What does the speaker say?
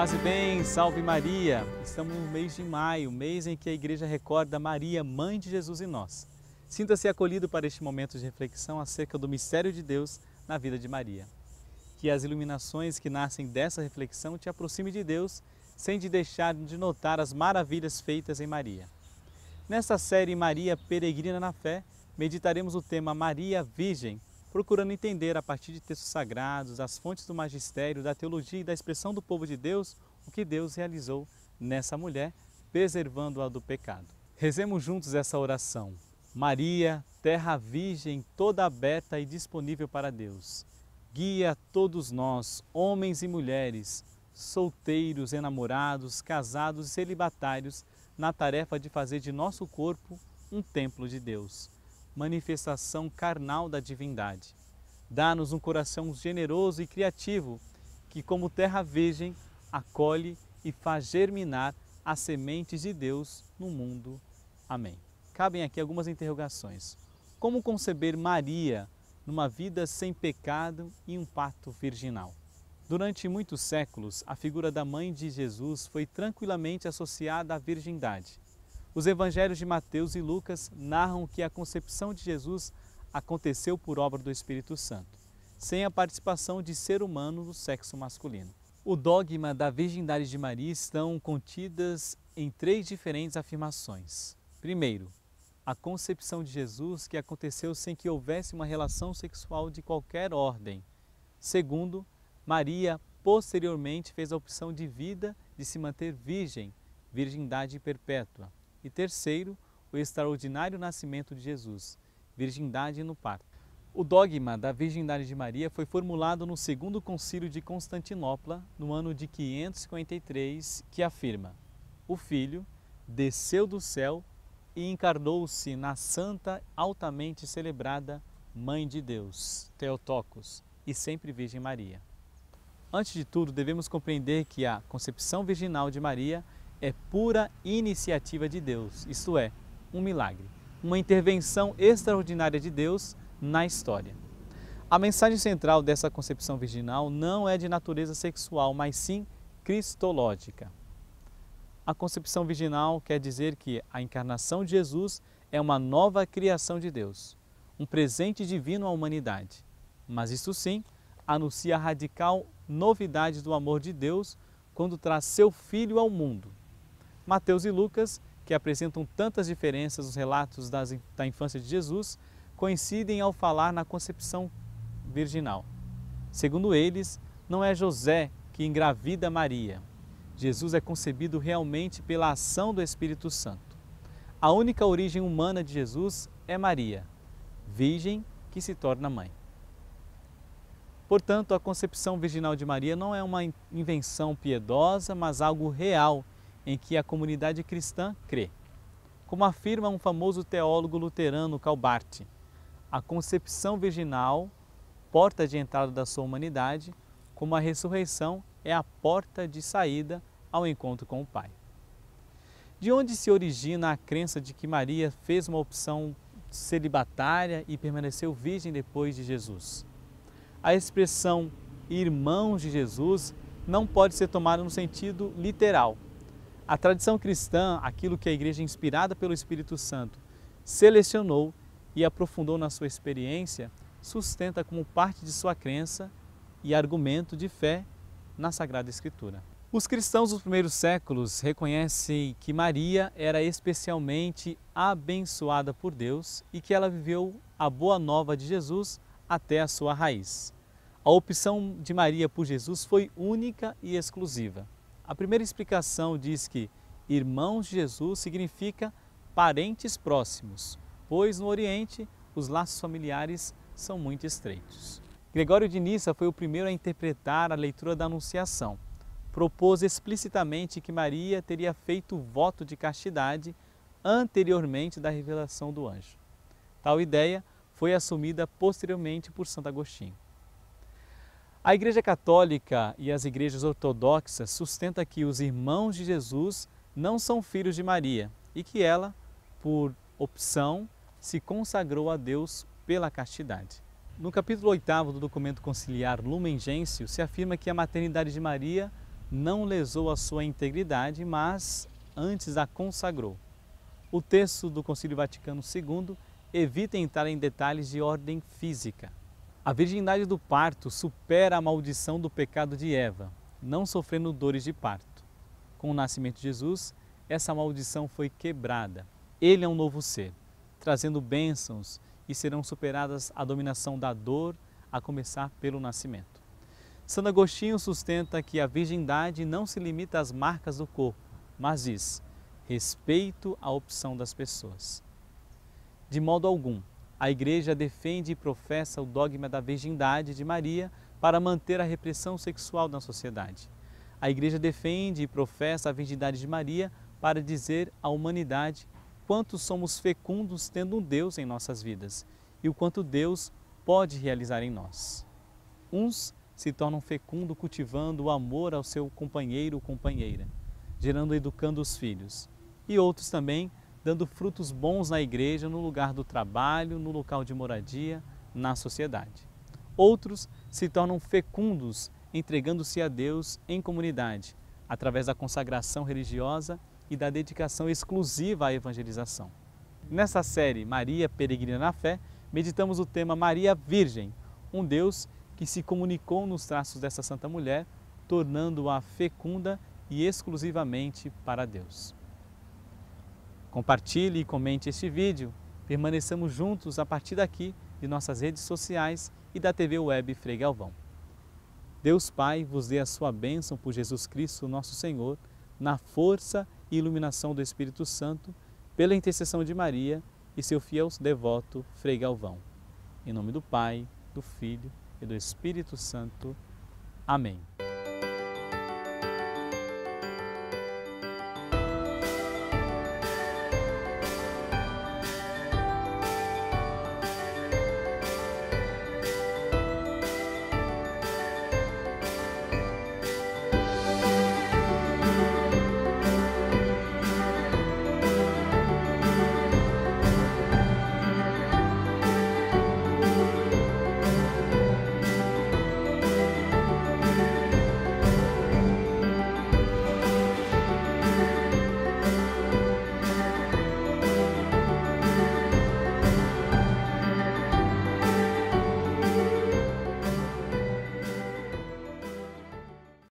Paz e bem, salve Maria! Estamos no mês de maio, mês em que a igreja recorda Maria, Mãe de Jesus e nós. Sinta-se acolhido para este momento de reflexão acerca do mistério de Deus na vida de Maria. Que as iluminações que nascem dessa reflexão te aproxime de Deus, sem te deixar de notar as maravilhas feitas em Maria. Nesta série Maria Peregrina na Fé, meditaremos o tema Maria Virgem, procurando entender a partir de textos sagrados, as fontes do magistério, da teologia e da expressão do povo de Deus, o que Deus realizou nessa mulher, preservando-a do pecado. Rezemos juntos essa oração. Maria, terra virgem, toda aberta e disponível para Deus, guia todos nós, homens e mulheres, solteiros, enamorados, casados e celibatários, na tarefa de fazer de nosso corpo um templo de Deus manifestação carnal da divindade. Dá-nos um coração generoso e criativo, que, como terra virgem, acolhe e faz germinar as sementes de Deus no mundo. Amém. Cabem aqui algumas interrogações. Como conceber Maria numa vida sem pecado e um parto virginal? Durante muitos séculos, a figura da mãe de Jesus foi tranquilamente associada à virgindade. Os evangelhos de Mateus e Lucas narram que a concepção de Jesus aconteceu por obra do Espírito Santo, sem a participação de ser humano do sexo masculino. O dogma da virgindade de Maria estão contidas em três diferentes afirmações. Primeiro, a concepção de Jesus que aconteceu sem que houvesse uma relação sexual de qualquer ordem. Segundo, Maria posteriormente fez a opção de vida de se manter virgem, virgindade perpétua e terceiro, o extraordinário nascimento de Jesus, virgindade no parto. O dogma da virgindade de Maria foi formulado no Segundo Concílio de Constantinopla, no ano de 553, que afirma: O Filho desceu do céu e encarnou-se na santa, altamente celebrada Mãe de Deus, Teotocos, e sempre Virgem Maria. Antes de tudo, devemos compreender que a concepção virginal de Maria é pura iniciativa de Deus, isto é, um milagre, uma intervenção extraordinária de Deus na história. A mensagem central dessa concepção virginal não é de natureza sexual, mas sim cristológica. A concepção virginal quer dizer que a encarnação de Jesus é uma nova criação de Deus, um presente divino à humanidade. Mas isso sim anuncia a radical novidade do amor de Deus quando traz seu filho ao mundo. Mateus e Lucas, que apresentam tantas diferenças nos relatos das, da infância de Jesus, coincidem ao falar na concepção virginal. Segundo eles, não é José que engravida Maria. Jesus é concebido realmente pela ação do Espírito Santo. A única origem humana de Jesus é Maria, virgem que se torna mãe. Portanto, a concepção virginal de Maria não é uma invenção piedosa, mas algo real em que a comunidade cristã crê. Como afirma um famoso teólogo luterano, Calbart, a concepção virginal, porta de entrada da sua humanidade, como a ressurreição é a porta de saída ao encontro com o Pai. De onde se origina a crença de que Maria fez uma opção celibatária e permaneceu virgem depois de Jesus? A expressão irmãos de Jesus não pode ser tomada no sentido literal, a tradição cristã, aquilo que a igreja inspirada pelo Espírito Santo selecionou e aprofundou na sua experiência, sustenta como parte de sua crença e argumento de fé na Sagrada Escritura. Os cristãos dos primeiros séculos reconhecem que Maria era especialmente abençoada por Deus e que ela viveu a boa nova de Jesus até a sua raiz. A opção de Maria por Jesus foi única e exclusiva. A primeira explicação diz que irmãos de Jesus significa parentes próximos, pois no Oriente os laços familiares são muito estreitos. Gregório de Nissa foi o primeiro a interpretar a leitura da Anunciação. Propôs explicitamente que Maria teria feito o voto de castidade anteriormente da revelação do anjo. Tal ideia foi assumida posteriormente por Santo Agostinho. A Igreja Católica e as igrejas ortodoxas sustentam que os irmãos de Jesus não são filhos de Maria e que ela, por opção, se consagrou a Deus pela castidade. No capítulo 8 do documento conciliar Lumen Gentium se afirma que a maternidade de Maria não lesou a sua integridade, mas antes a consagrou. O texto do Concílio Vaticano II evita entrar em detalhes de ordem física. A virgindade do parto supera a maldição do pecado de Eva, não sofrendo dores de parto. Com o nascimento de Jesus, essa maldição foi quebrada. Ele é um novo ser, trazendo bênçãos e serão superadas a dominação da dor, a começar pelo nascimento. Santo Agostinho sustenta que a virgindade não se limita às marcas do corpo, mas diz: respeito à opção das pessoas. De modo algum, a igreja defende e professa o dogma da virgindade de Maria para manter a repressão sexual na sociedade. A igreja defende e professa a virgindade de Maria para dizer à humanidade quanto somos fecundos tendo um Deus em nossas vidas e o quanto Deus pode realizar em nós. Uns se tornam fecundos cultivando o amor ao seu companheiro ou companheira, gerando e educando os filhos. E outros também dando frutos bons na igreja, no lugar do trabalho, no local de moradia, na sociedade. Outros se tornam fecundos, entregando-se a Deus em comunidade, através da consagração religiosa e da dedicação exclusiva à evangelização. Nessa série Maria Peregrina na Fé, meditamos o tema Maria Virgem, um Deus que se comunicou nos traços dessa santa mulher, tornando-a fecunda e exclusivamente para Deus. Compartilhe e comente este vídeo. Permaneçamos juntos a partir daqui de nossas redes sociais e da TV Web Frei Galvão. Deus Pai vos dê a sua bênção por Jesus Cristo, nosso Senhor, na força e iluminação do Espírito Santo, pela intercessão de Maria e seu fiel devoto Frei Galvão. Em nome do Pai, do Filho e do Espírito Santo. Amém.